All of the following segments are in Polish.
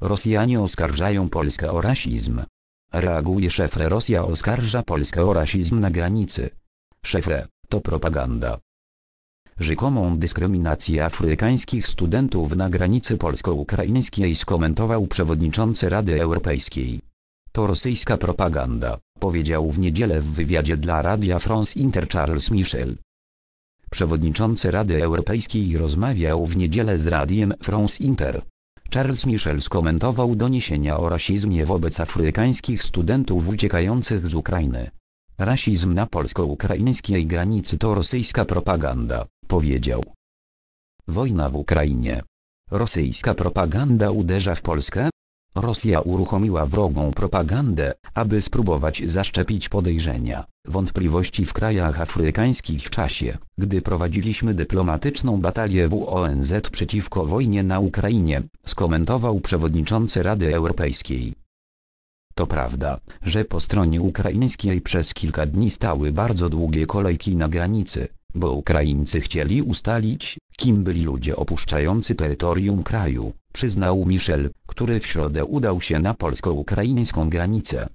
Rosjanie oskarżają Polskę o rasizm. Reaguje szefre Rosja oskarża Polskę o rasizm na granicy. Szefre, to propaganda. Rzekomą dyskryminację afrykańskich studentów na granicy polsko-ukraińskiej skomentował przewodniczący Rady Europejskiej. To rosyjska propaganda, powiedział w niedzielę w wywiadzie dla Radia France Inter Charles Michel. Przewodniczący Rady Europejskiej rozmawiał w niedzielę z Radiem France Inter. Charles Michel skomentował doniesienia o rasizmie wobec afrykańskich studentów uciekających z Ukrainy. Rasizm na polsko-ukraińskiej granicy to rosyjska propaganda, powiedział. Wojna w Ukrainie. Rosyjska propaganda uderza w Polskę? Rosja uruchomiła wrogą propagandę, aby spróbować zaszczepić podejrzenia, wątpliwości w krajach afrykańskich w czasie, gdy prowadziliśmy dyplomatyczną batalię w ONZ przeciwko wojnie na Ukrainie, skomentował przewodniczący Rady Europejskiej. To prawda, że po stronie ukraińskiej przez kilka dni stały bardzo długie kolejki na granicy, bo Ukraińcy chcieli ustalić, kim byli ludzie opuszczający terytorium kraju, przyznał Michel, który w środę udał się na polsko-ukraińską granicę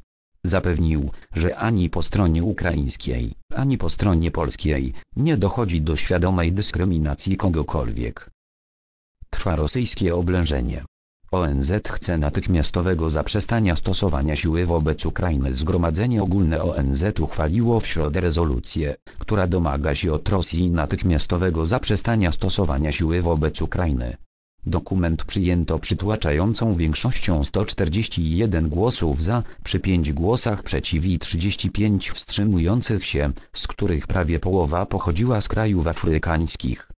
zapewnił, że ani po stronie ukraińskiej, ani po stronie polskiej nie dochodzi do świadomej dyskryminacji kogokolwiek. Trwa rosyjskie oblężenie. ONZ chce natychmiastowego zaprzestania stosowania siły wobec Ukrainy. Zgromadzenie Ogólne ONZ uchwaliło w środę rezolucję, która domaga się od Rosji natychmiastowego zaprzestania stosowania siły wobec Ukrainy. Dokument przyjęto przytłaczającą większością 141 głosów za, przy 5 głosach przeciw i 35 wstrzymujących się, z których prawie połowa pochodziła z krajów afrykańskich.